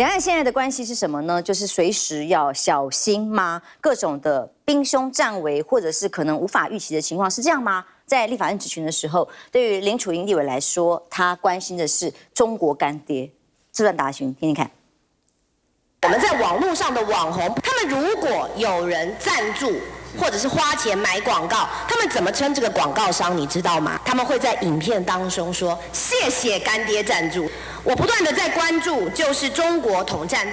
两岸现在的关系是什么呢？就是随时要小心吗？各种的兵凶战危，或者是可能无法预期的情况，是这样吗？在立法院质询的时候，对于林楚英立委来说，他关心的是中国干爹。这段答询，听听看。我们在网络上的网红，他们如果有人赞助。或者是花钱买广告，他们怎么称这个广告商？你知道吗？他们会在影片当中说：“谢谢干爹赞助。”我不断的在关注，就是中国统战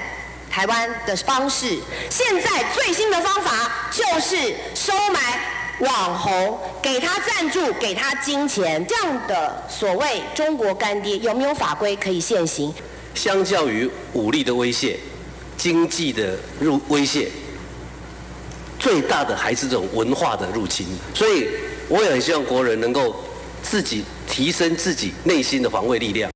台湾的方式。现在最新的方法就是收买网红，给他赞助，给他金钱。这样的所谓中国干爹，有没有法规可以限行？相较于武力的威胁，经济的入威胁。最大的还是这种文化的入侵，所以我也很希望国人能够自己提升自己内心的防卫力量。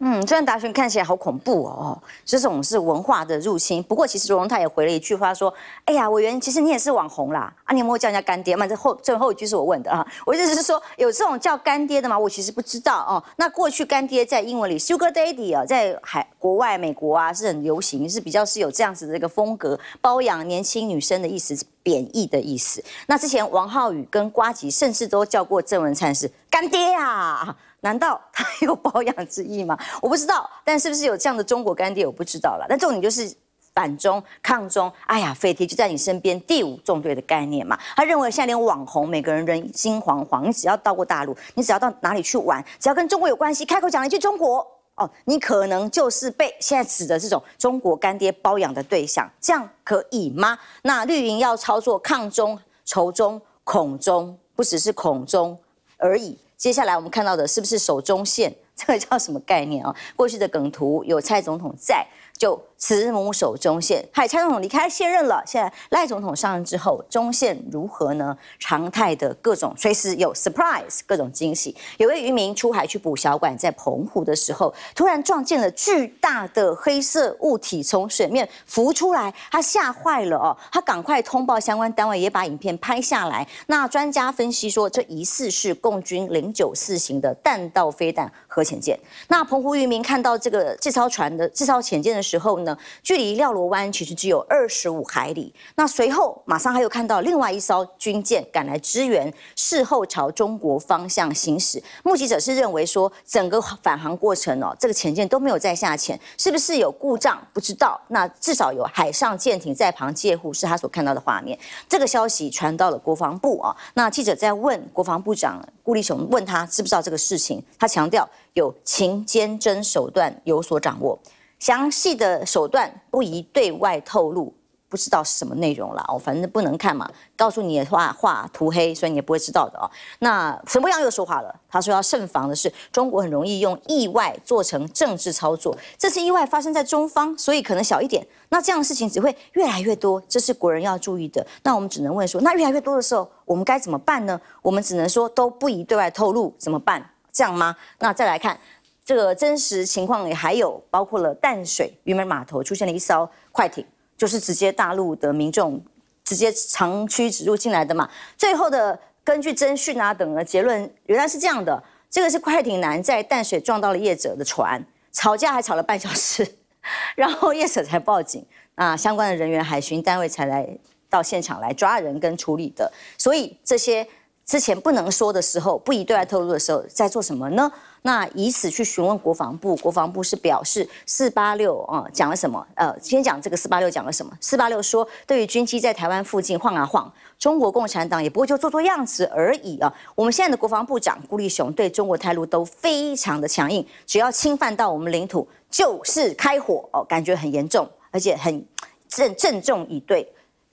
嗯，这样达群看起来好恐怖哦，这种是文化的入侵。不过其实罗荣泰也回了一句话说：“哎呀，委员，其实你也是网红啦，啊，你有没叫人家干爹嘛？”这后最后一句是我问的啊，我意思是说有这种叫干爹的吗？我其实不知道哦。那过去干爹在英文里，sugar daddy 啊，在海国外美国啊是很流行，是比较是有这样子的一个风格，包养年轻女生的意思，贬义的意思。那之前王浩宇跟瓜吉甚至都叫过郑文灿是干爹呀。难道他有包养之意吗？我不知道，但是不是有这样的中国干爹，我不知道了。那这种你就是反中、抗中，哎呀，匪谍就在你身边，第五纵队的概念嘛。他认为现在连网红，每个人人心惶惶，你只要到过大陆，你只要到哪里去玩，只要跟中国有关系，开口讲一句中国，哦，你可能就是被现在指的这种中国干爹包养的对象，这样可以吗？那绿营要操作抗中、仇中、恐中，不只是恐中而已。接下来我们看到的是不是手中线？这个叫什么概念啊？过去的梗图有蔡总统在就。慈母手中线。嗨，蔡总统离开卸任了，现在赖总统上任之后，中线如何呢？常态的各种随时有 surprise，各种惊喜。有位渔民出海去捕小管，在澎湖的时候，突然撞见了巨大的黑色物体从水面浮出来，他吓坏了哦，他赶快通报相关单位，也把影片拍下来。那专家分析说，这疑似是共军零九四型的弹道飞弹核潜舰。那澎湖渔民看到这个这艘船的这艘潜舰的时候，距离廖罗湾其实只有二十五海里。那随后马上还有看到另外一艘军舰赶来支援，事后朝中国方向行驶。目击者是认为说，整个返航过程哦，这个前舰都没有再下潜，是不是有故障？不知道。那至少有海上舰艇在旁借护，是他所看到的画面。这个消息传到了国防部啊，那记者在问国防部长顾立雄，问他知不知道这个事情？他强调有情监侦手段有所掌握。详细的手段不宜对外透露，不知道是什么内容了。我反正不能看嘛，告诉你的话画涂黑，所以你也不会知道的哦。那陈文阳又说话了，他说要慎防的是，中国很容易用意外做成政治操作。这次意外发生在中方，所以可能小一点。那这样的事情只会越来越多，这是国人要注意的。那我们只能问说，那越来越多的时候，我们该怎么办呢？我们只能说都不宜对外透露，怎么办？这样吗？那再来看。这个真实情况也还有，包括了淡水渔门码头出现了一艘快艇，就是直接大陆的民众直接长驱直入进来的嘛。最后的根据侦讯啊等的结论，原来是这样的：这个是快艇男在淡水撞到了业者的船，吵架还吵了半小时，然后业者才报警。啊，相关的人员海巡单位才来到现场来抓人跟处理的。所以这些之前不能说的时候，不宜对外透露的时候，在做什么呢？那以此去询问国防部，国防部是表示四八六啊讲了什么？呃，先讲这个四八六讲了什么？四八六说，对于军机在台湾附近晃啊晃，中国共产党也不会就做做样子而已啊。我们现在的国防部长顾立雄对中国态度都非常的强硬，只要侵犯到我们领土就是开火哦，感觉很严重，而且很正郑重以对。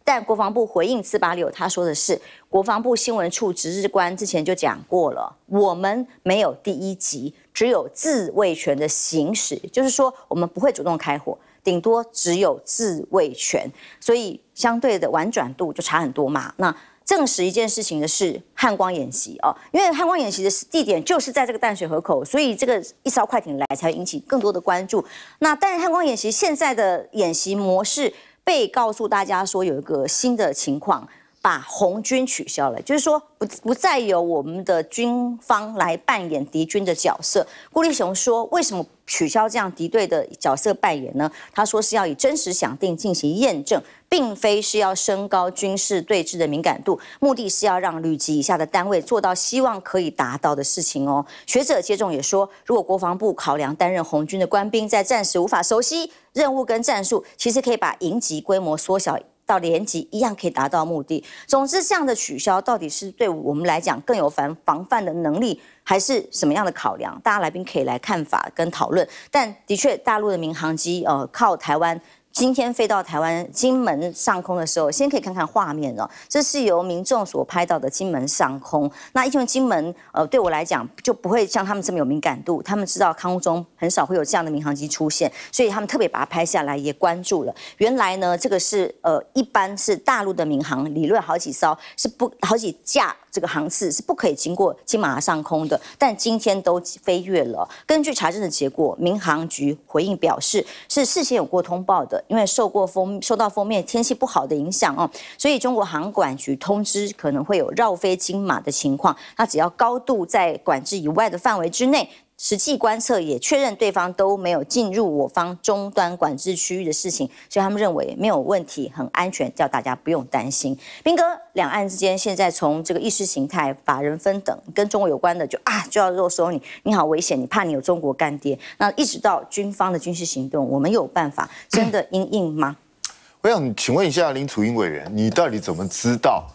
但国防部回应茨巴里他说的是，国防部新闻处值日官之前就讲过了，我们没有第一级，只有自卫权的行使，就是说我们不会主动开火，顶多只有自卫权，所以相对的婉转度就差很多嘛。那证实一件事情的是汉光演习哦，因为汉光演习的地点就是在这个淡水河口，所以这个一艘快艇来才引起更多的关注。那但是汉光演习现在的演习模式。被告诉大家说有一个新的情况。把红军取消了，就是说不不再由我们的军方来扮演敌军的角色。郭立雄说，为什么取消这样敌对的角色扮演呢？他说是要以真实想定进行验证，并非是要升高军事对峙的敏感度，目的是要让旅级以下的单位做到希望可以达到的事情哦。学者接种也说，如果国防部考量担任红军的官兵在暂时无法熟悉任务跟战术，其实可以把营级规模缩小。到年级一样可以达到目的。总之，这样的取消到底是对我们来讲更有防防范的能力，还是什么样的考量？大家来宾可以来看法跟讨论。但的确，大陆的民航机，呃，靠台湾。今天飞到台湾金门上空的时候，先可以看看画面哦。这是由民众所拍到的金门上空。那因为金门呃，对我来讲就不会像他们这么有敏感度。他们知道康中很少会有这样的民航机出现，所以他们特别把它拍下来也关注了。原来呢，这个是呃，一般是大陆的民航，理论好几艘是不好几架这个航次是不可以经过金马上空的，但今天都飞越了。根据查证的结果，民航局回应表示是事先有过通报的。因为受过风、受到封面天气不好的影响哦，所以中国航管局通知可能会有绕飞金马的情况。它只要高度在管制以外的范围之内。实际观测也确认对方都没有进入我方终端管制区域的事情，所以他们认为没有问题，很安全，叫大家不用担心。兵哥，两岸之间现在从这个意识形态法人分等，跟中国有关的就啊就要肉搜你，你好危险，你怕你有中国干爹。那一直到军方的军事行动，我们有办法真的应应吗？我想请问一下林楚英委员，你到底怎么知道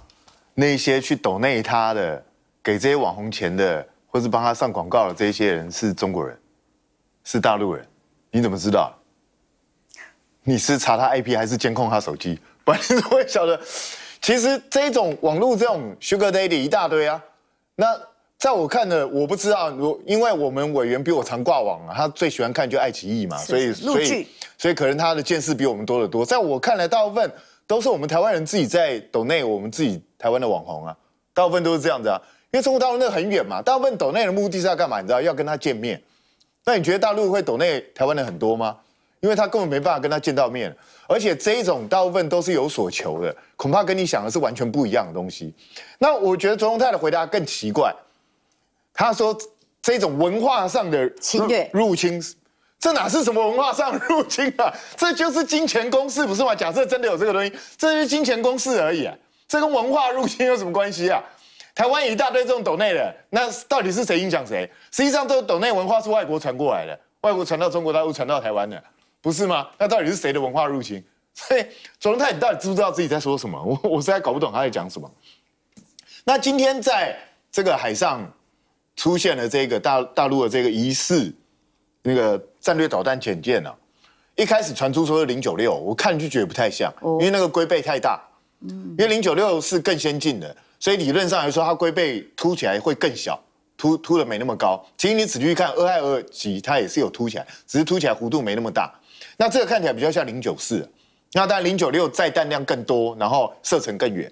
那些去抖内他的，给这些网红钱的？或是帮他上广告的这些人是中国人，是大陆人，你怎么知道？你是查他 IP 还是监控他手机？不然你怎么会晓得？其实这种网络这种 sugar daddy 一大堆啊。那在我看的，我不知道，我因为我们委员比我常挂网啊，他最喜欢看就爱奇艺嘛，所以所以所以可能他的见识比我们多得多。在我看来，大部分都是我们台湾人自己在抖内，我们自己台湾的网红啊，大部分都是这样子啊。因为中国大陆那很远嘛，大部分抖内的目的是要干嘛？你知道，要跟他见面。那你觉得大陆会懂那台湾的很多吗？因为他根本没办法跟他见到面，而且这一种大部分都是有所求的，恐怕跟你想的是完全不一样的东西。那我觉得钟荣泰的回答更奇怪，他说这种文化上的侵略、入侵，这哪是什么文化上入侵啊？这就是金钱攻势，不是吗？假设真的有这个东西，这是金钱攻势而已，啊，这跟文化入侵有什么关系啊？台湾一大堆这种斗内的，那到底是谁影响谁？实际上，这个斗内文化是外国传过来的，外国传到中国大陆，传到台湾的，不是吗？那到底是谁的文化入侵？所以，卓宗泰，你到底知不知道自己在说什么？我我实在搞不懂他在讲什么。那今天在这个海上出现了这个大大陆的这个疑似那个战略导弹潜舰呢？一开始传出说是零九六，我看就觉得不太像，因为那个龟背太大，因为零九六是更先进的。所以理论上来说，它龟背凸起来会更小，凸凸的没那么高。其实你仔细看，俄亥俄级它也是有凸起来，只是凸起来弧度没那么大。那这个看起来比较像零九四，那当然零九六载弹量更多，然后射程更远。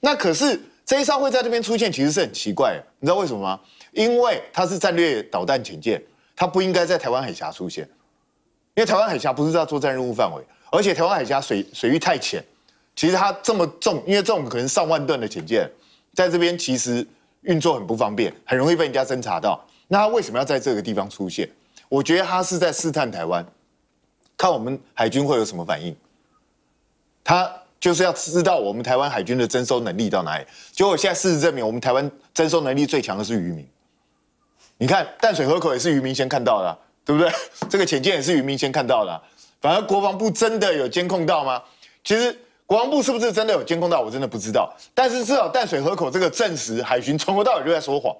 那可是这一艘会在这边出现，其实是很奇怪。你知道为什么吗？因为它是战略导弹潜舰，它不应该在台湾海峡出现，因为台湾海峡不是在作战任务范围，而且台湾海峡水水域太浅。其实它这么重，因为这种可能上万吨的潜舰，在这边其实运作很不方便，很容易被人家侦查到。那它为什么要在这个地方出现？我觉得它是在试探台湾，看我们海军会有什么反应。它就是要知道我们台湾海军的征收能力到哪里。结果现在事实证明，我们台湾征收能力最强的是渔民。你看淡水河口也是渔民先看到的，对不对？这个潜见也是渔民先看到的。反而国防部真的有监控到吗？其实。国防部是不是真的有监控到？我真的不知道。但是至少淡水河口这个证实，海巡从头到尾就在说谎，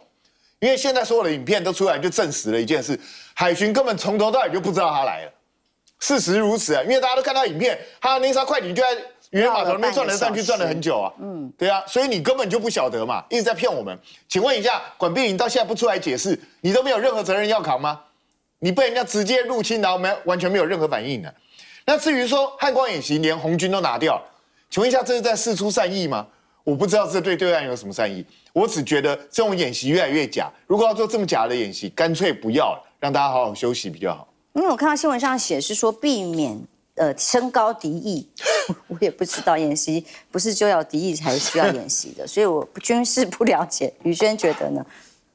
因为现在所有的影片都出来，就证实了一件事：海巡根本从头到尾就不知道他来了。事实如此啊，因为大家都看到影片，他那艘快艇就在渔码头那边转来转去，转了很久啊。嗯，对啊，所以你根本就不晓得嘛，一直在骗我们。请问一下，管碧莹到现在不出来解释，你都没有任何责任要扛吗？你被人家直接入侵，然后没完全没有任何反应的。那至于说汉光演习，连红军都拿掉。请问一下，这是在示出善意吗？我不知道这对对岸有什么善意，我只觉得这种演习越来越假。如果要做这么假的演习，干脆不要了，让大家好好休息比较好。因为我看到新闻上写是说，避免呃升高敌意，我也不知道演习不是就要敌意才需要演习的，所以我不军事不了解。宇轩觉得呢？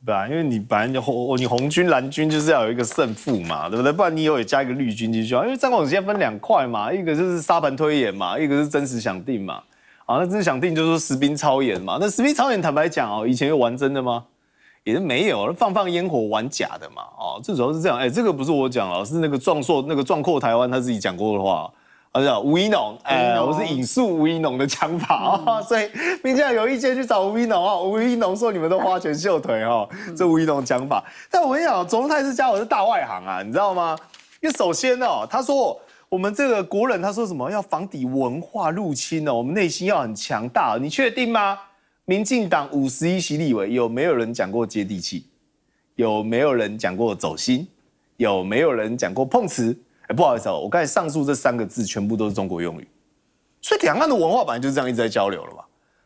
对啊，因为你来就红你红军蓝军就是要有一个胜负嘛，对不对？不然你以后也加一个绿军进去啊？因为战况首先分两块嘛，一个就是沙盘推演嘛，一个是真实想定嘛。啊，那真实想定就是说实兵操演嘛。那实兵操演坦白讲哦，以前有玩真的吗？也没有，放放烟火玩假的嘛。哦，最主要是这样。哎，这个不是我讲哦，是那个壮硕那个壮阔台湾他自己讲过的话。我是吴一农，呃，我是引述吴一农的讲法哦，所以民进党有意见去找吴一农哦。吴一农说你们都花拳绣腿哦，这吴一农讲法。但我跟你讲总统蔡氏家我是大外行啊，你知道吗？因为首先哦，他说我们这个国人，他说什么要防底文化入侵哦，我们内心要很强大，你确定吗？民进党五十一席立委有没有人讲过接地气？有没有人讲过走心？有没有人讲过碰瓷？不好意思啊，我刚才上述这三个字全部都是中国用语，所以两岸的文化本来就是这样一直在交流了嘛。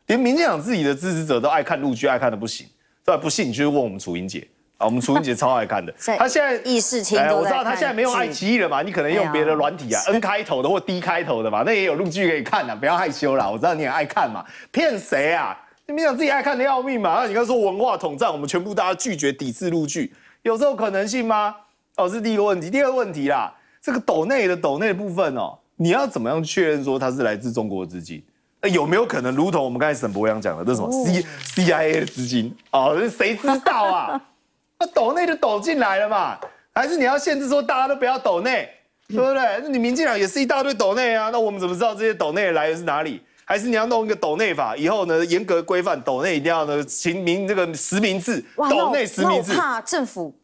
连民进党自己的支持者都爱看录剧，爱看的不行。对，不信你去问我们楚英姐啊，我们楚英姐超爱看的。她 现在意事清、哎，我知道她现在没有爱奇艺了嘛，你可能用别的软体啊，N 开头的或 D 开头的嘛，那也有录剧可以看的，不要害羞啦，我知道你很爱看嘛，骗谁啊？你们想自己爱看的要命嘛。然后你刚说文化统战，我们全部大家拒绝抵制录剧，有这种可能性吗？哦，是第一个问题，第二个问题啦。这个斗内的斗内部分哦，你要怎么样确认说它是来自中国资金？有没有可能如同我们刚才沈博阳讲的，那什么 C C I A 的资金？哦，那谁知道啊？那斗内就斗进来了嘛？还是你要限制说大家都不要斗内，对不对？那你民进党也是一大堆斗内啊，那我们怎么知道这些斗内来源是哪里？还是你要弄一个斗内法，以后呢严格规范斗内，一定要呢行名这个实名制，斗内实名制。怕政府。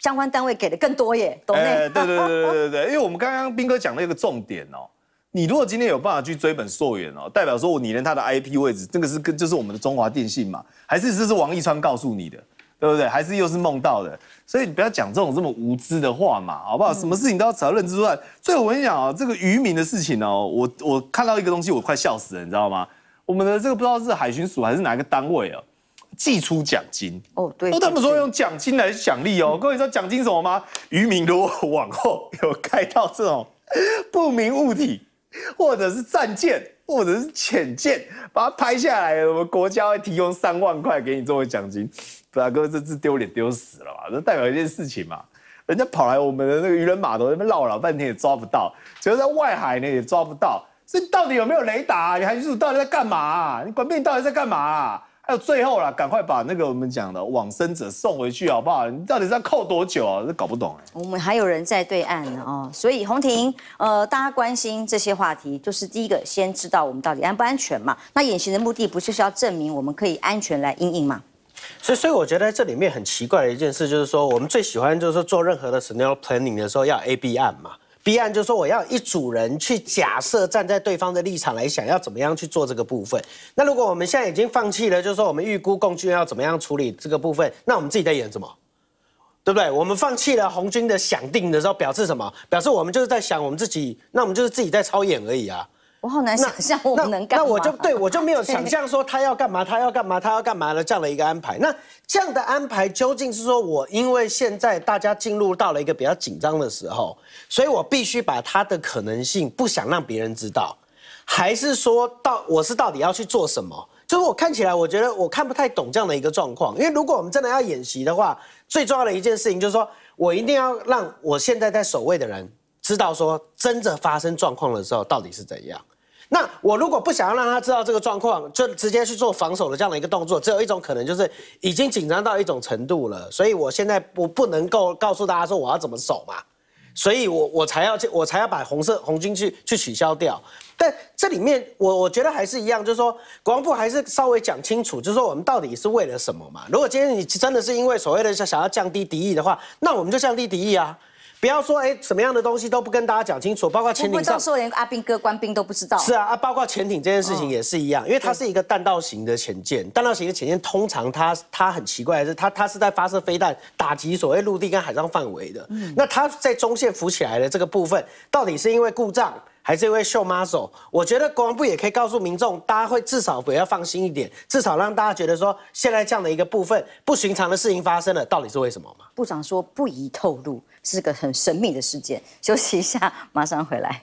相关单位给的更多耶，懂内？哎，对对对对对对，因为我们刚刚斌哥讲了一个重点哦，你如果今天有办法去追本溯源哦，代表说我你连他的 I P 位置，这个是跟就是我们的中华电信嘛，还是这是王一川告诉你的，对不对？还是又是梦到的？所以你不要讲这种这么无知的话嘛，好不好？什么事情都要只要认知出来。所以我跟你讲啊，这个渔民的事情哦，我我看到一个东西，我快笑死了，你知道吗？我们的这个不知道是海巡署还是哪个单位哦。寄出奖金哦，对，他们说用奖金来奖励哦。各位知道奖金什么吗？渔民如果往后有看到这种不明物体，或者是战舰，或者是潜舰，把它拍下来，我们国家会提供三万块给你作为奖金。大哥，这是丢脸丢死了嘛？这代表一件事情嘛？人家跑来我们的那个渔人码头那边绕了半天也抓不到，结果在外海呢也抓不到，所以到底有没有雷达？你海巡到底在干嘛？你管兵你到底在干嘛？那最后了，赶快把那个我们讲的往生者送回去好不好？你到底是要扣多久啊？这搞不懂哎。我们还有人在对岸呢哦，所以红婷，呃，大家关心这些话题，就是第一个先知道我们到底安不安全嘛。那演习的目的不就是要证明我们可以安全来应应嘛？所以，所以我觉得这里面很奇怪的一件事，就是说我们最喜欢就是做任何的 scenario planning 的时候要 A B 案嘛。B 案就说我要一组人去假设站在对方的立场来想，要怎么样去做这个部分。那如果我们现在已经放弃了，就是说我们预估共军要怎么样处理这个部分，那我们自己在演什么？对不对？我们放弃了红军的想定的时候，表示什么？表示我们就是在想我们自己，那我们就是自己在操演而已啊。我好难想象我们能干那我就对我就没有想象说他要干嘛，他要干嘛，他要干嘛的这样的一个安排。那这样的安排究竟是说，我因为现在大家进入到了一个比较紧张的时候，所以我必须把他的可能性不想让别人知道，还是说到我是到底要去做什么？就是我看起来我觉得我看不太懂这样的一个状况。因为如果我们真的要演习的话，最重要的一件事情就是说，我一定要让我现在在守卫的人知道说，真的发生状况的时候到底是怎样。那我如果不想要让他知道这个状况，就直接去做防守的这样的一个动作，只有一种可能就是已经紧张到一种程度了，所以我现在不不能够告诉大家说我要怎么守嘛，所以我我才要我才要把红色红军去去取消掉。但这里面我我觉得还是一样，就是说国防部还是稍微讲清楚，就是说我们到底是为了什么嘛？如果今天你真的是因为所谓的想要降低敌意的话，那我们就降低敌意啊。不要说哎，什么样的东西都不跟大家讲清楚，包括潜艇上连阿兵哥官兵都不知道。是啊，啊，包括潜艇这件事情也是一样，因为它是一个弹道型的潜舰，弹道型的潜舰通常它它很奇怪的是，它它是在发射飞弹打击所谓陆地跟海上范围的。嗯，那它在中线浮起来的这个部分，到底是因为故障还是因为秀妈手？我觉得国防部也可以告诉民众，大家会至少不要放心一点，至少让大家觉得说现在这样的一个部分不寻常的事情发生了，到底是为什么吗？部长说不宜透露。是个很神秘的事件。休息一下，马上回来。